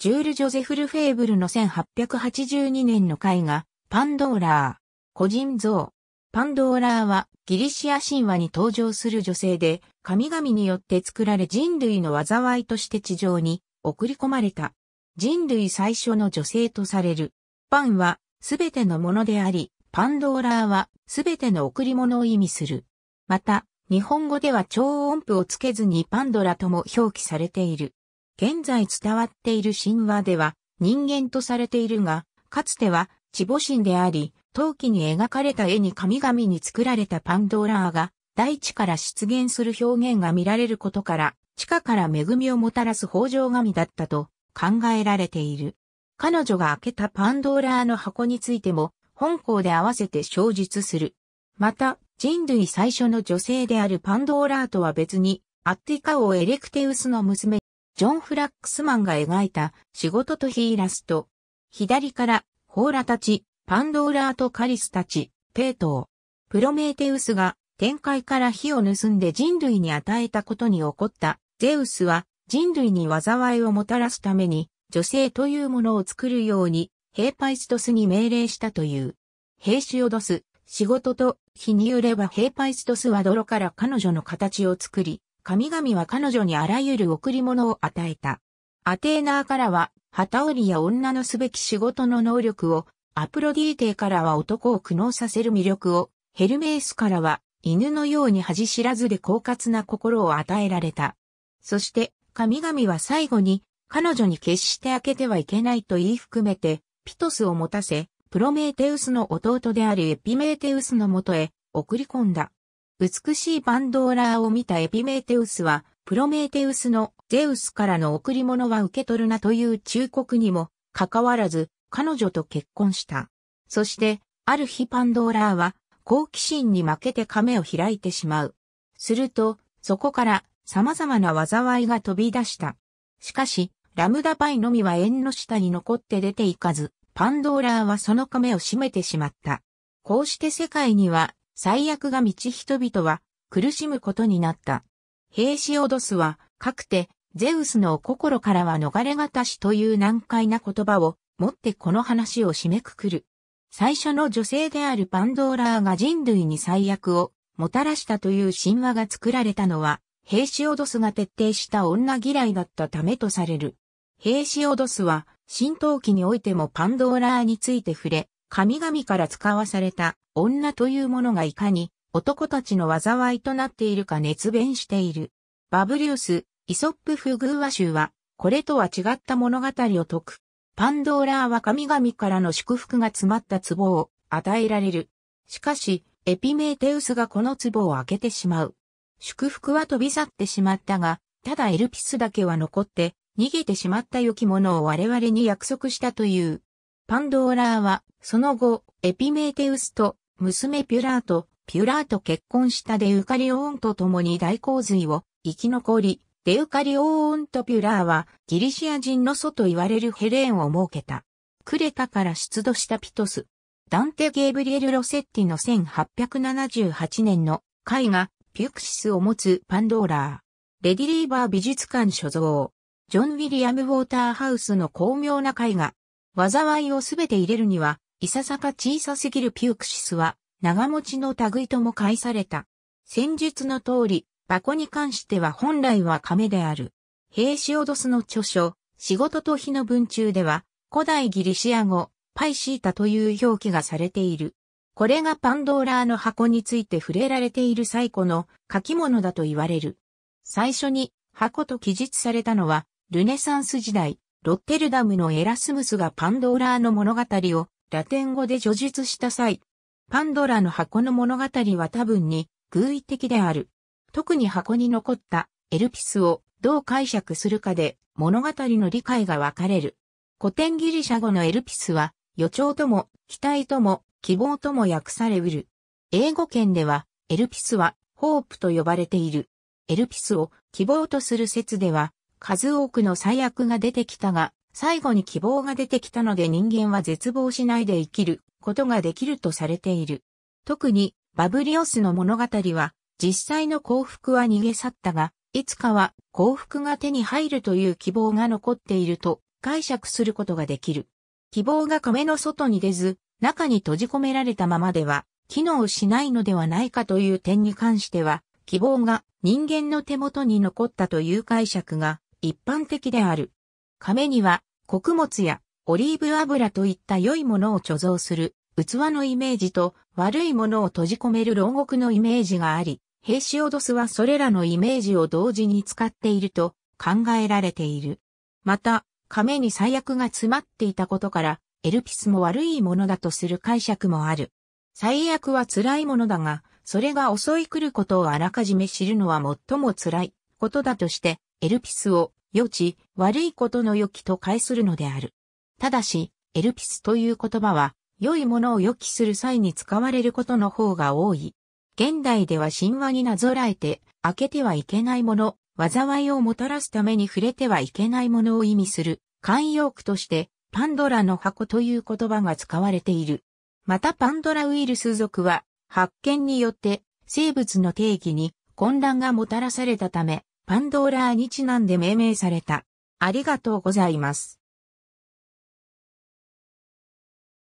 ジュール・ジョゼフル・フェーブルの1882年の絵画、パンドーラー。個人像。パンドーラーはギリシア神話に登場する女性で、神々によって作られ人類の災いとして地上に送り込まれた。人類最初の女性とされる。パンはすべてのものであり、パンドーラーはすべての贈り物を意味する。また、日本語では超音符をつけずにパンドラとも表記されている。現在伝わっている神話では人間とされているが、かつては地母神であり、陶器に描かれた絵に神々に作られたパンドーラーが大地から出現する表現が見られることから、地下から恵みをもたらす北条神だったと考えられている。彼女が開けたパンドーラーの箱についても、本校で合わせて小述する。また、人類最初の女性であるパンドーラーとは別に、アッティカ王エレクテウスの娘ジョン・フラックスマンが描いた仕事とヒーラスト。左から、ホーラたち、パンドーラーとカリスたち、ペイトー。プロメーテウスが天界から火を盗んで人類に与えたことに起こった、ゼウスは人類に災いをもたらすために、女性というものを作るように、ヘーパイストスに命令したという。兵士を出す、仕事と、日によればヘーパイストスは泥から彼女の形を作り、神々は彼女にあらゆる贈り物を与えた。アテーナーからは、旗織りや女のすべき仕事の能力を、アプロディーテからは男を苦悩させる魅力を、ヘルメースからは、犬のように恥知らずで狡猾な心を与えられた。そして、神々は最後に、彼女に決して開けてはいけないと言い含めて、ピトスを持たせ、プロメーテウスの弟であるエピメーテウスのもとへ送り込んだ。美しいパンドーラーを見たエピメーテウスは、プロメーテウスのゼウスからの贈り物は受け取るなという忠告にも、かかわらず、彼女と結婚した。そして、ある日パンドーラーは、好奇心に負けて亀を開いてしまう。すると、そこから様々な災いが飛び出した。しかし、ラムダパイのみは縁の下に残って出ていかず、パンドーラーはその亀を閉めてしまった。こうして世界には最悪が満ち人々は苦しむことになった。兵士オドスは、かくて、ゼウスの心からは逃れがたしという難解な言葉を持ってこの話を締めくくる。最初の女性であるパンドーラーが人類に最悪をもたらしたという神話が作られたのは、兵士オドスが徹底した女嫌いだったためとされる。兵士オドスは、神道期においてもパンドーラーについて触れ、神々から使わされた女というものがいかに男たちの災いとなっているか熱弁している。バブリウス、イソップ・フグーア州は、これとは違った物語を解く。パンドーラーは神々からの祝福が詰まった壺を与えられる。しかし、エピメーテウスがこの壺を開けてしまう。祝福は飛び去ってしまったが、ただエルピスだけは残って、逃げてしまった良きものを我々に約束したという。パンドーラーは、その後、エピメーテウスと娘ピュラーと、ピュラーと結婚したデウカリオーンと共に大洪水を生き残り、デウカリオーンとピュラーはギリシア人の祖と言われるヘレーンを設けた。クレタから出土したピトス。ダンテ・ゲーブリエル・ロセッティの1878年の絵画ピュクシスを持つパンドーラー。レディリーバー美術館所蔵。ジョン・ウィリアム・ウォーターハウスの巧妙な絵画災いをすべて入れるには、いささか小さすぎるピュークシスは、長持ちの類とも返された。戦術の通り、箱に関しては本来は亀である。ヘイシオドスの著書、仕事と日の文中では、古代ギリシア語、パイシータという表記がされている。これがパンドーラーの箱について触れられている最古の書き物だと言われる。最初に箱と記述されたのは、ルネサンス時代、ロッテルダムのエラスムスがパンドーラーの物語をラテン語で叙述した際、パンドラの箱の物語は多分に偶意的である。特に箱に残ったエルピスをどう解釈するかで物語の理解が分かれる。古典ギリシャ語のエルピスは予兆とも期待とも希望とも訳されうる。英語圏ではエルピスはホープと呼ばれている。エルピスを希望とする説では数多くの最悪が出てきたが、最後に希望が出てきたので人間は絶望しないで生きることができるとされている。特に、バブリオスの物語は、実際の幸福は逃げ去ったが、いつかは幸福が手に入るという希望が残っていると解釈することができる。希望が壁の外に出ず、中に閉じ込められたままでは、機能しないのではないかという点に関しては、希望が人間の手元に残ったという解釈が一般的である。亀には穀物やオリーブ油といった良いものを貯蔵する器のイメージと悪いものを閉じ込める牢獄のイメージがあり、ヘイシオドスはそれらのイメージを同時に使っていると考えられている。また、亀に最悪が詰まっていたことから、エルピスも悪いものだとする解釈もある。最悪は辛いものだが、それが襲い来ることをあらかじめ知るのは最も辛いことだとして、エルピスを予知、悪いことの予期と解するのである。ただし、エルピスという言葉は、良いものを予期する際に使われることの方が多い。現代では神話になぞらえて、開けてはいけないもの、災いをもたらすために触れてはいけないものを意味する、慣用句として、パンドラの箱という言葉が使われている。またパンドラウイルス属は、発見によって、生物の定義に混乱がもたらされたため、パンドーラーにちなんで命名された。ありがとうございます。